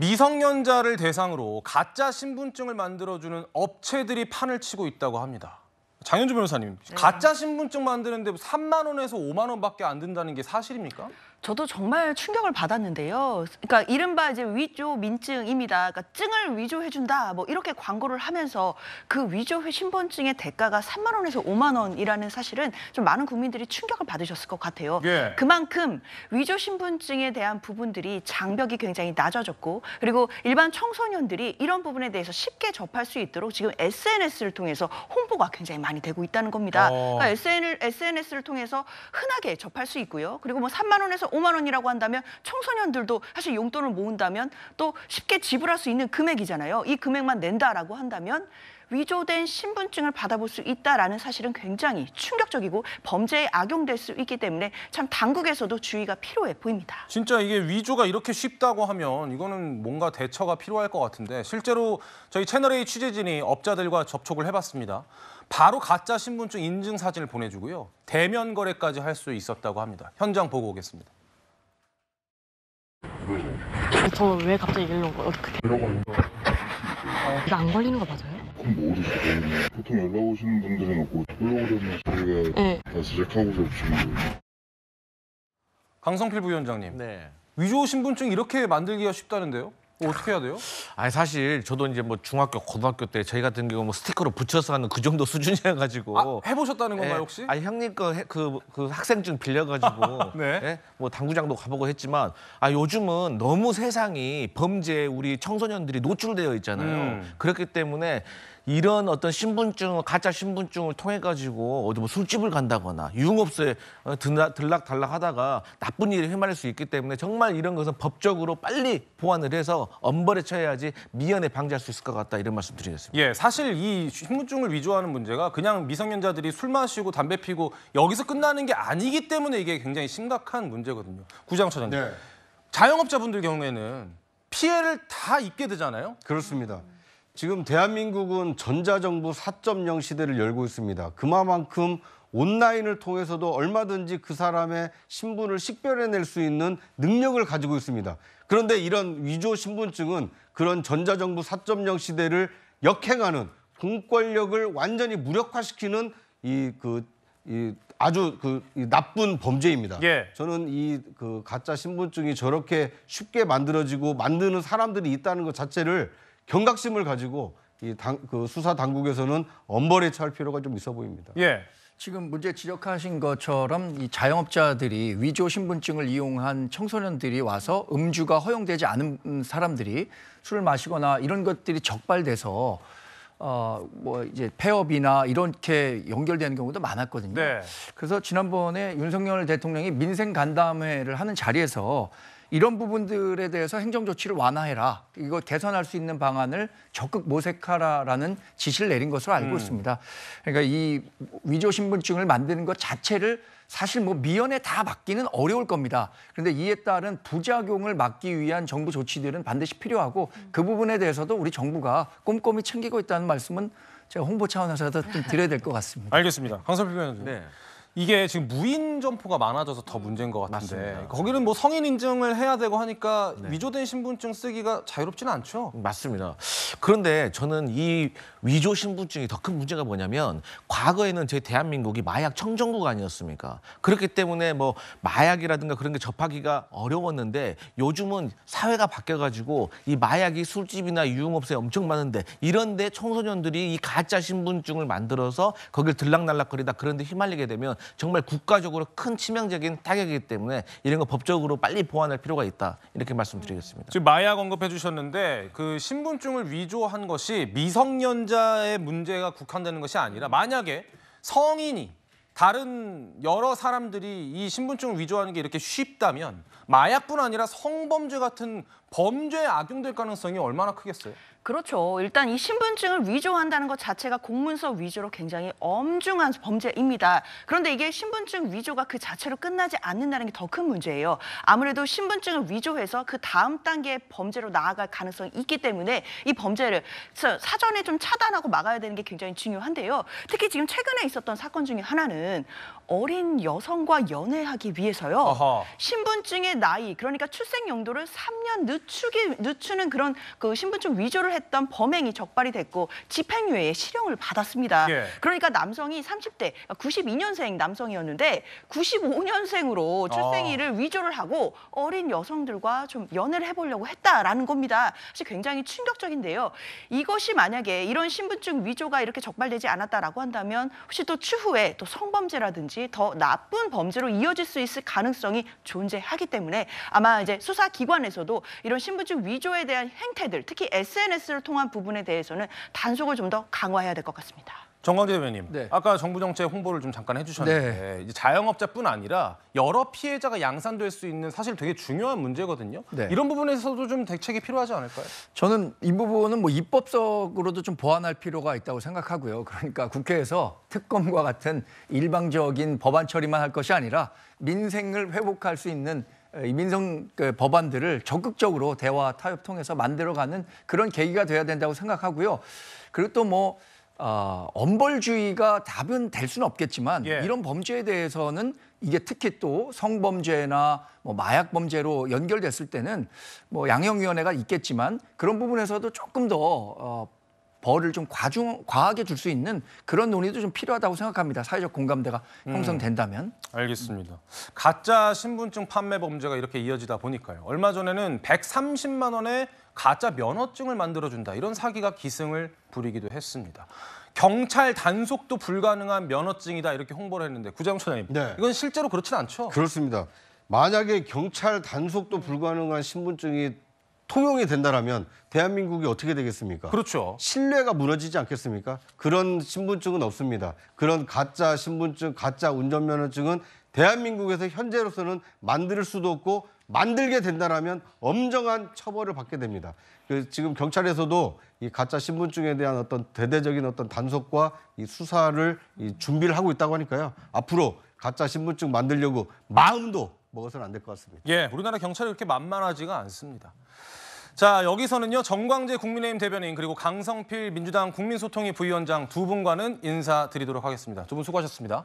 미성년자를 대상으로 가짜 신분증을 만들어주는 업체들이 판을 치고 있다고 합니다. 장현주 변호사님, 네. 가짜 신분증 만드는데 3만 원에서 5만 원밖에 안 든다는 게 사실입니까? 저도 정말 충격을 받았는데요. 그러니까 이른바 이제 위조 민증입니다. 그러니까 증을 위조해준다. 뭐 이렇게 광고를 하면서 그 위조 신분증의 대가가 3만 원에서 5만 원이라는 사실은 좀 많은 국민들이 충격을 받으셨을 것 같아요. 예. 그만큼 위조 신분증에 대한 부분들이 장벽이 굉장히 낮아졌고 그리고 일반 청소년들이 이런 부분에 대해서 쉽게 접할 수 있도록 지금 SNS를 통해서 홍보가 굉장히 많이 되고 있다는 겁니다. 어. 그러니까 SNS를 통해서 흔하게 접할 수 있고요. 그리고 뭐 3만 원에서 5만 원이라고 한다면 청소년들도 사실 용돈을 모은다면 또 쉽게 지불할 수 있는 금액이잖아요. 이 금액만 낸다라고 한다면 위조된 신분증을 받아볼 수 있다라는 사실은 굉장히 충격적이고 범죄에 악용될 수 있기 때문에 참 당국에서도 주의가 필요해 보입니다. 진짜 이게 위조가 이렇게 쉽다고 하면 이거는 뭔가 대처가 필요할 것 같은데 실제로 저희 채널A 취재진이 업자들과 접촉을 해봤습니다. 바로 가짜 신분증 인증 사진을 보내주고요. 대면 거래까지 할 수 있었다고 합니다. 현장 보고 오겠습니다. 저는 왜 갑자기 이런 거 어떻게 이러고 있는 거 나안 걸리는 거 맞아요? 그럼 뭐 어디서 걸 보통 연락 오시는 분들은 없고 올라오려면 저희가 네. 다 제작하고서 주는 예 강성필 부위원장님 네. 위조 신분증 이렇게 만들기가 쉽다는데요? 어, 어떻게 해야 돼요? 아니 사실 저도 이제 뭐 중학교, 고등학교 때 저희 같은 경우 뭐 스티커로 붙여서 하는 그 정도 수준이어 가지고 아, 해보셨다는 건가요 예. 혹시? 아니 형님 거그 그, 그 학생증 빌려가지고 네. 예? 뭐 당구장도 가보고 했지만 아 요즘은 너무 세상이 범죄 우리 청소년들이 노출되어 있잖아요. 음. 그렇기 때문에 이런 어떤 신분증 가짜 신분증을 통해 가지고 어디 뭐 술집을 간다거나 유흥업소에 어, 들락 달락 하다가 나쁜 일을 휘말릴 수 있기 때문에 정말 이런 것은 법적으로 빨리 보완을 해서 엄벌에 처해야지 미연에 방지할 수 있을 것 같다 이런 말씀 드리겠습니다. 예, 사실 이 신분증을 위조하는 문제가 그냥 미성년자들이 술 마시고 담배 피고 여기서 끝나는 게 아니기 때문에 이게 굉장히 심각한 문제거든요. 구장처장님. 네. 자영업자분들 경우에는 피해를 다 입게 되잖아요. 그렇습니다. 지금 대한민국은 전자정부 4.0 시대를 열고 있습니다. 그만큼 온라인을 통해서도 얼마든지 그 사람의 신분을 식별해낼 수 있는 능력을 가지고 있습니다. 그런데 이런 위조 신분증은 그런 전자정부 4.0 시대를 역행하는 공권력을 완전히 무력화시키는 이그 이 아주 그 나쁜 범죄입니다. 예. 저는 이그 가짜 신분증이 저렇게 쉽게 만들어지고 만드는 사람들이 있다는 것 자체를 경각심을 가지고 이당그 수사 당국에서는 엄벌에 처할 필요가 좀 있어 보입니다. 예. 지금 문제 지적하신 것처럼 이 자영업자들이 위조 신분증을 이용한 청소년들이 와서 음주가 허용되지 않은 사람들이 술을 마시거나 이런 것들이 적발돼서 어 뭐 이제 폐업이나 이렇게 연결되는 경우도 많았거든요. 네. 그래서 지난번에 윤석열 대통령이 민생 간담회를 하는 자리에서 이런 부분들에 대해서 행정 조치를 완화해라. 이거 개선할 수 있는 방안을 적극 모색하라라는 지시를 내린 것으로 알고 음. 있습니다. 그러니까 이 위조 신분증을 만드는 것 자체를 사실 뭐 미연에 다 막기는 어려울 겁니다. 그런데 이에 따른 부작용을 막기 위한 정부 조치들은 반드시 필요하고 그 부분에 대해서도 우리 정부가 꼼꼼히 챙기고 있다는 말씀은 제가 홍보 차원에서 좀 드려야 될 것 같습니다. 알겠습니다. 강선필 변호사님. 네. 이게 지금 무인 점포가 많아져서 더 문제인 것 같은데 맞습니다. 그러니까 거기는 뭐 성인 인증을 해야 되고 하니까 네. 위조된 신분증 쓰기가 자유롭지는 않죠. 맞습니다. 그런데 저는 이 위조 신분증이 더 큰 문제가 뭐냐면 과거에는 제 대한민국이 마약 청정국 아니었습니까? 그렇기 때문에 뭐 마약이라든가 그런 게 접하기가 어려웠는데 요즘은 사회가 바뀌어가지고 이 마약이 술집이나 유흥업소에 엄청 많은데 이런데 청소년들이 이 가짜 신분증을 만들어서 거길 들락날락거리다 그런데 휘말리게 되면 정말 국가적으로 큰 치명적인 타격이기 때문에 이런 거 법적으로 빨리 보완할 필요가 있다 이렇게 말씀드리겠습니다. 지금 마약 언급해 주셨는데 그 신분증을 위조한 것이 미성년자의 문제가 국한되는 것이 아니라 만약에 성인이 다른 여러 사람들이 이 신분증을 위조하는 게 이렇게 쉽다면 마약뿐 아니라 성범죄 같은 범죄에 악용될 가능성이 얼마나 크겠어요? 그렇죠. 일단 이 신분증을 위조한다는 것 자체가 공문서 위조로 굉장히 엄중한 범죄입니다. 그런데 이게 신분증 위조가 그 자체로 끝나지 않는다는 게 더 큰 문제예요. 아무래도 신분증을 위조해서 그 다음 단계의 범죄로 나아갈 가능성이 있기 때문에 이 범죄를 사전에 좀 차단하고 막아야 되는 게 굉장히 중요한데요. 특히 지금 최근에 있었던 사건 중에 하나는 어린 여성과 연애하기 위해서요. 아하. 신분증의 나이, 그러니까 출생 용도를 3년 늦 늦추기 늦추는 그런 그 신분증 위조를 했던 범행이 적발이 됐고 집행유예에 실형을 받았습니다. 예. 그러니까 남성이 30대 92년생 그러니까 남성이었는데 95년생으로 출생일을 아. 위조를 하고 어린 여성들과 좀 연애를 해보려고 했다라는 겁니다. 사실 굉장히 충격적인데요. 이것이 만약에 이런 신분증 위조가 이렇게 적발되지 않았다라고 한다면 혹시 또 추후에 또 성범죄라든지 더 나쁜 범죄로 이어질 수 있을 가능성이 존재하기 때문에 아마 이제 수사기관에서도 이런 신분증 위조에 대한 행태들, 특히 SNS를 통한 부분에 대해서는 단속을 좀 더 강화해야 될 것 같습니다. 정광재 대변님, 네. 아까 정부 정책 홍보를 좀 잠깐 해주셨는데 네. 이제 자영업자뿐 아니라 여러 피해자가 양산될 수 있는 사실 되게 중요한 문제거든요. 네. 이런 부분에서도 좀 대책이 필요하지 않을까요? 저는 이 부분은 뭐 입법적으로도 좀 보완할 필요가 있다고 생각하고요. 그러니까 국회에서 특검과 같은 일방적인 법안 처리만 할 것이 아니라 민생을 회복할 수 있는 이민성그 법안들을 적극적으로 대화 타협 통해서 만들어가는 그런 계기가 돼야 된다고 생각하고요. 그리고 또 뭐 어, 아, 엄벌주의가 답은 될 수는 없겠지만 예. 이런 범죄에 대해서는 이게 특히 또 성범죄나 뭐 마약 범죄로 연결됐을 때는 뭐 양형위원회가 있겠지만 그런 부분에서도 조금 더 어, 벌을 좀 과중 과하게 줄 수 있는 그런 논의도 좀 필요하다고 생각합니다. 사회적 공감대가 형성된다면. 음, 알겠습니다. 가짜 신분증 판매 범죄가 이렇게 이어지다 보니까요. 얼마 전에는 130만 원에 가짜 면허증을 만들어준다 이런 사기가 기승을 부리기도 했습니다. 경찰 단속도 불가능한 면허증이다 이렇게 홍보를 했는데 구장소장님 네. 이건 실제로 그렇진 않죠? 그렇습니다. 만약에 경찰 단속도 불가능한 신분증이 통용이 된다라면 대한민국이 어떻게 되겠습니까? 그렇죠. 신뢰가 무너지지 않겠습니까? 그런 신분증은 없습니다. 그런 가짜 신분증, 가짜 운전면허증은 대한민국에서 현재로서는 만들 수도 없고 만들게 된다라면 엄정한 처벌을 받게 됩니다. 그 지금 경찰에서도 이 가짜 신분증에 대한 어떤 대대적인 어떤 단속과 이 수사를 이 준비를 하고 있다고 하니까요. 앞으로 가짜 신분증 만들려고 마음도 먹어서는 안 될 것 같습니다. 예, 우리나라 경찰이 그렇게 만만하지가 않습니다. 자 여기서는요 정광재 국민의힘 대변인 그리고 강성필 민주당 국민소통위 부위원장 두 분과는 인사드리도록 하겠습니다. 두 분 수고하셨습니다.